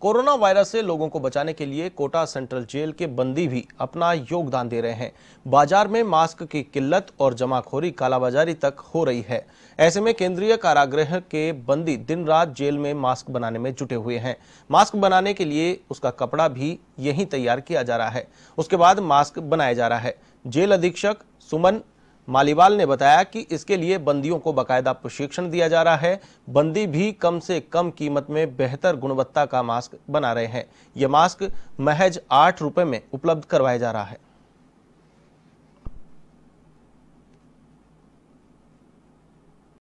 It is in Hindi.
कोरोना वायरस से लोगों को बचाने के लिए कोटा सेंट्रल जेल के बंदी भी अपना योगदान दे रहे हैं बाजार में मास्क की किल्लत और जमाखोरी कालाबाजारी तक हो रही है ऐसे में केंद्रीय कारागृह के बंदी दिन रात जेल में मास्क बनाने में जुटे हुए हैं मास्क बनाने के लिए उसका कपड़ा भी यहीं तैयार किया जा रहा है उसके बाद मास्क बनाया जा रहा है जेल अधीक्षक सुमन मालीवाल ने बताया कि इसके लिए बंदियों को बकायदा प्रशिक्षण दिया जा रहा है बंदी भी कम से कम कीमत में बेहतर गुणवत्ता का मास्क बना रहे हैं ये मास्क महज आठ रुपए में उपलब्ध करवाया जा रहा है